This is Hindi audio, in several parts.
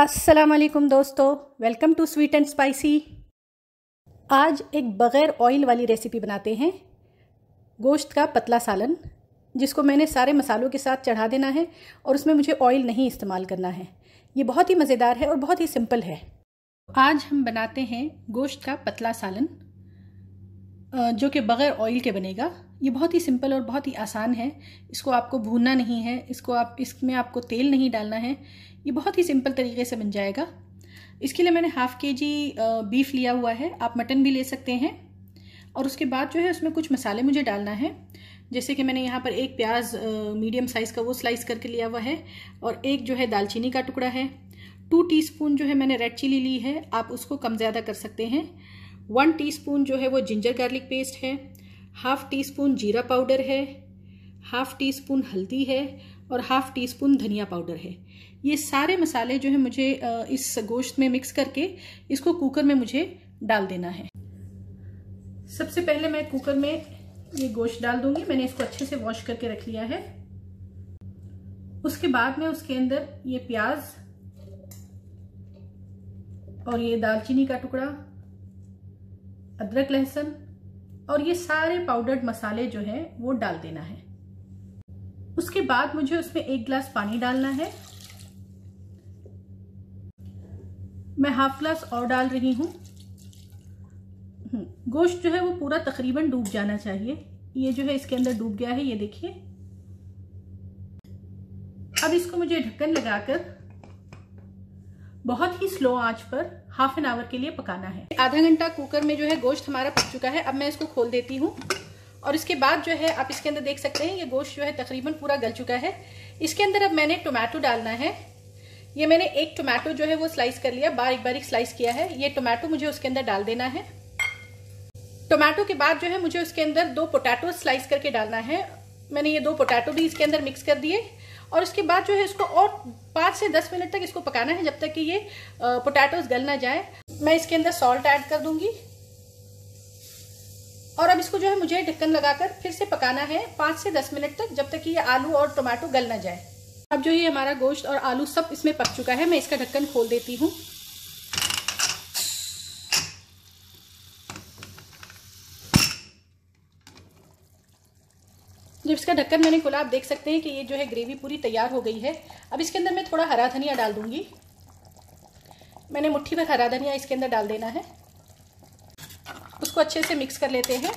अस्सलाम वालेकुम दोस्तों welcome to sweet and spicy आज एक बग़ैर ऑयल वाली रेसिपी बनाते हैं गोश्त का पतला सालन जिसको मैंने सारे मसालों के साथ चढ़ा देना है और उसमें मुझे ऑयल नहीं इस्तेमाल करना है ये बहुत ही मज़ेदार है और बहुत ही सिंपल है आज हम बनाते हैं गोश्त का पतला सालन जो कि बग़ैर ऑयल के बनेगा ये बहुत ही सिंपल और बहुत ही आसान है इसको आपको भूनना नहीं है इसको आप इसमें आपको तेल नहीं डालना है ये बहुत ही सिंपल तरीके से बन जाएगा इसके लिए मैंने हाफ़ के जी बीफ लिया हुआ है आप मटन भी ले सकते हैं और उसके बाद जो है उसमें कुछ मसाले मुझे डालना है जैसे कि मैंने यहाँ पर एक प्याज मीडियम साइज़ का वो स्लाइस करके लिया हुआ है और एक जो है दालचीनी का टुकड़ा है टू टीस्पून जो है मैंने रेड चिली ली है आप उसको कम ज़्यादा कर सकते हैं वन टीस्पून जो है वो जिंजर गार्लिक पेस्ट है हाफ टी स्पून जीरा पाउडर है हाफ टी स्पून हल्दी है और हाफ टी स्पून धनिया पाउडर है ये सारे मसाले जो है मुझे इस गोश्त में मिक्स करके इसको कुकर में मुझे डाल देना है सबसे पहले मैं कुकर में ये गोश्त डाल दूंगी मैंने इसको अच्छे से वॉश करके रख लिया है उसके बाद में उसके अंदर ये प्याज और ये दालचीनी का टुकड़ा अदरक लहसुन और ये सारे पाउडर्ड मसाले जो हैं वो डाल देना है उसके बाद मुझे उसमें एक ग्लास पानी डालना है मैं हाफ ग्लास और डाल रही हूँ हम्म, गोश्त जो है वो पूरा तकरीबन डूब जाना चाहिए ये जो है इसके अंदर डूब गया है ये देखिए अब इसको मुझे ढक्कन लगाकर बहुत ही स्लो आंच पर हाफ एन आवर के लिए पकाना है आधा घंटा कुकर में जो है गोश्त हमारा पक चुका है अब मैं इसको खोल देती हूँ और इसके बाद जो है आप इसके अंदर देख सकते हैं ये गोश्त जो है तकरीबन पूरा गल चुका है इसके अंदर अब मैंने टोमेटो डालना है ये मैंने एक टोमेटो जो है वो स्लाइस कर लिया बारीक बारीक स्लाइस किया है ये टोमेटो मुझे उसके अंदर डाल देना है टोमेटो के बाद जो है मुझे उसके अंदर दो पोटैटो स्लाइस करके डालना है मैंने ये दो पोटैटो भी इसके अंदर मिक्स कर दिए और उसके बाद जो है इसको और पाँच से दस मिनट तक इसको पकाना है जब तक कि ये पोटैटोज गल ना जाए मैं इसके अंदर सॉल्ट ऐड कर दूंगी और अब इसको जो है मुझे ढक्कन लगाकर फिर से पकाना है पाँच से दस मिनट तक जब तक कि ये आलू और टोमेटो गल ना जाए अब जो ये हमारा गोश्त और आलू सब इसमें पक चुका है मैं इसका ढक्कन खोल देती हूँ जब इसका ढक्कन मैंने खोला आप देख सकते हैं कि ये जो है ग्रेवी पूरी तैयार हो गई है अब इसके अंदर मैं थोड़ा हरा धनिया डाल दूंगी मैंने मुट्ठी भर हरा धनिया इसके अंदर डाल देना है उसको अच्छे से मिक्स कर लेते हैं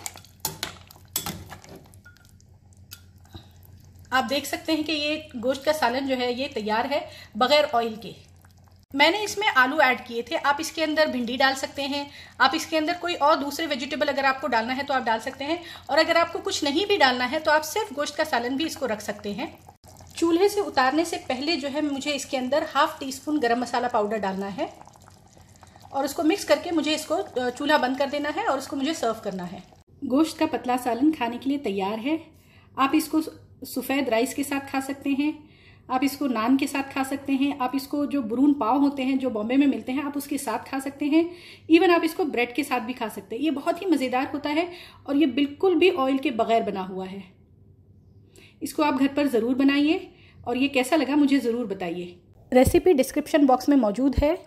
आप देख सकते हैं कि ये गोश्त का सालन जो है ये तैयार है बगैर ऑयल के मैंने इसमें आलू ऐड किए थे आप इसके अंदर भिंडी डाल सकते हैं आप इसके अंदर कोई और दूसरे वेजिटेबल अगर आपको डालना है तो आप डाल सकते हैं और अगर आपको कुछ नहीं भी डालना है तो आप सिर्फ गोश्त का सालन भी इसको रख सकते हैं चूल्हे से उतारने से पहले जो है मुझे इसके अंदर हाफ टी स्पून गर्म मसाला पाउडर डालना है और उसको मिक्स करके मुझे इसको चूल्हा बंद कर देना है और उसको मुझे सर्व करना है गोश्त का पतला सालन खाने के लिए तैयार है आप इसको सफ़ेद राइस के साथ खा सकते हैं आप इसको नान के साथ खा सकते हैं आप इसको जो बुरून पाव होते हैं जो बॉम्बे में मिलते हैं आप उसके साथ खा सकते हैं इवन आप इसको ब्रेड के साथ भी खा सकते हैं ये बहुत ही मज़ेदार होता है और ये बिल्कुल भी ऑयल के बगैर बना हुआ है इसको आप घर पर ज़रूर बनाइए और ये कैसा लगा मुझे ज़रूर बताइए रेसिपी डिस्क्रिप्शन बॉक्स में मौजूद है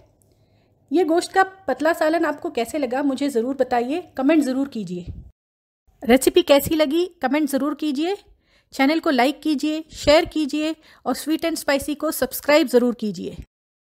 ये गोश्त का पतला सालन आपको कैसे लगा मुझे ज़रूर बताइए कमेंट ज़रूर कीजिए रेसिपी कैसी लगी कमेंट ज़रूर कीजिए चैनल को लाइक कीजिए शेयर कीजिए और स्वीट एंड स्पाइसी को सब्सक्राइब ज़रूर कीजिए